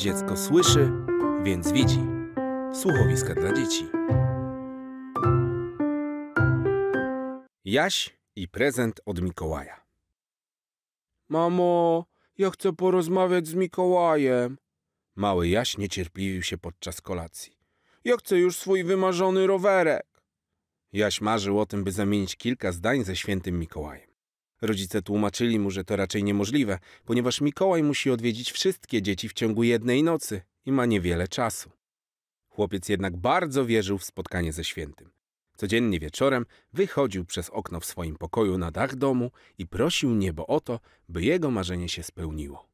Dziecko słyszy, więc widzi. Słuchowiska dla dzieci. Jaś i prezent od Mikołaja. Mamo, ja chcę porozmawiać z Mikołajem. Mały Jaś niecierpliwił się podczas kolacji. Ja chcę już swój wymarzony rowerek. Jaś marzył o tym, by zamienić kilka zdań ze świętym Mikołajem. Rodzice tłumaczyli mu, że to raczej niemożliwe, ponieważ Mikołaj musi odwiedzić wszystkie dzieci w ciągu jednej nocy i ma niewiele czasu. Chłopiec jednak bardzo wierzył w spotkanie ze świętym. Codziennie wieczorem wychodził przez okno w swoim pokoju na dach domu i prosił niebo o to, by jego marzenie się spełniło.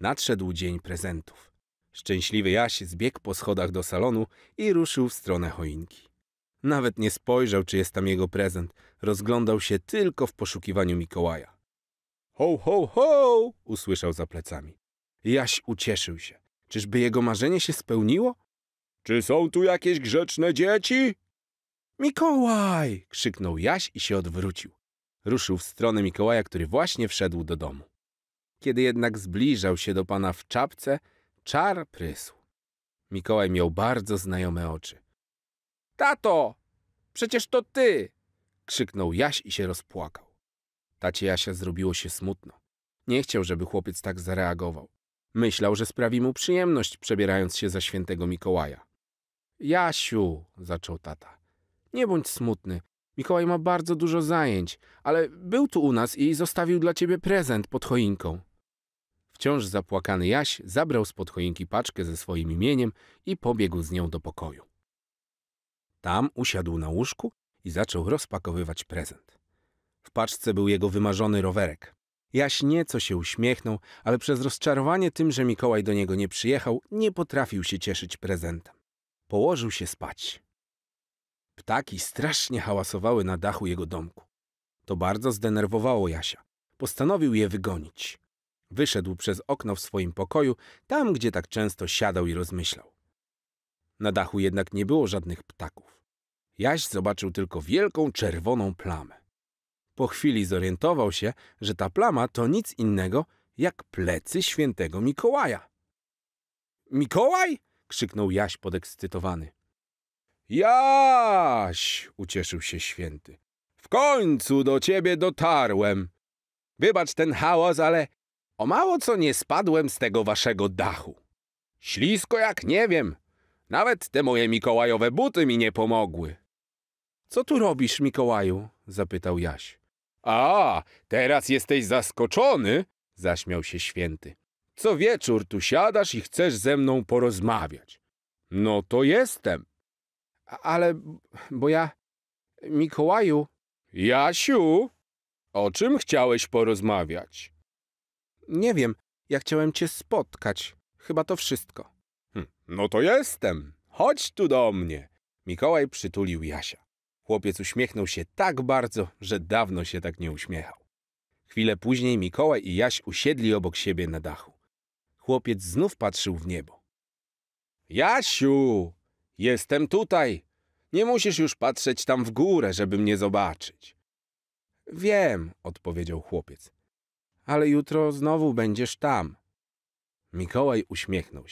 Nadszedł dzień prezentów. Szczęśliwy Jaś zbiegł po schodach do salonu i ruszył w stronę choinki. Nawet nie spojrzał, czy jest tam jego prezent. Rozglądał się tylko w poszukiwaniu Mikołaja. Ho, ho, ho! usłyszał za plecami. Jaś ucieszył się. Czyżby jego marzenie się spełniło? Czy są tu jakieś grzeczne dzieci? Mikołaj! krzyknął Jaś i się odwrócił. Ruszył w stronę Mikołaja, który właśnie wszedł do domu. Kiedy jednak zbliżał się do pana w czapce, czar prysł. Mikołaj miał bardzo znajome oczy. Tato, przecież to ty! Krzyknął Jaś i się rozpłakał. Tacie Jasia zrobiło się smutno. Nie chciał, żeby chłopiec tak zareagował. Myślał, że sprawi mu przyjemność, przebierając się za świętego Mikołaja. Jasiu, zaczął tata, nie bądź smutny. Mikołaj ma bardzo dużo zajęć, ale był tu u nas i zostawił dla ciebie prezent pod choinką. Wciąż zapłakany Jaś zabrał z pod choinki paczkę ze swoim imieniem i pobiegł z nią do pokoju. Tam usiadł na łóżku i zaczął rozpakowywać prezent. W paczce był jego wymarzony rowerek. Jaś nieco się uśmiechnął, ale przez rozczarowanie tym, że Mikołaj do niego nie przyjechał, nie potrafił się cieszyć prezentem. Położył się spać. Ptaki strasznie hałasowały na dachu jego domku. To bardzo zdenerwowało Jasia. Postanowił je wygonić. Wyszedł przez okno w swoim pokoju, tam gdzie tak często siadał i rozmyślał. Na dachu jednak nie było żadnych ptaków. Jaś zobaczył tylko wielką czerwoną plamę. Po chwili zorientował się, że ta plama to nic innego jak plecy świętego Mikołaja. Mikołaj? krzyknął Jaś podekscytowany. Jaś! ucieszył się święty. W końcu do ciebie dotarłem. Wybacz ten hałas, ale o mało co nie spadłem z tego waszego dachu. Ślisko jak nie wiem. Nawet te moje mikołajowe buty mi nie pomogły. Co tu robisz, Mikołaju? zapytał Jaś. A, teraz jesteś zaskoczony? zaśmiał się święty. Co wieczór tu siadasz i chcesz ze mną porozmawiać. No to jestem. Ale, bo ja... Mikołaju... Jasiu, o czym chciałeś porozmawiać? Nie wiem, ja chciałem cię spotkać. Chyba to wszystko. Hm, no to jestem. Chodź tu do mnie. Mikołaj przytulił Jasia. Chłopiec uśmiechnął się tak bardzo, że dawno się tak nie uśmiechał. Chwilę później Mikołaj i Jaś usiedli obok siebie na dachu. Chłopiec znów patrzył w niebo. Jasiu, jestem tutaj. Nie musisz już patrzeć tam w górę, żeby mnie zobaczyć. Wiem, odpowiedział chłopiec. Ale jutro znowu będziesz tam. Mikołaj uśmiechnął się.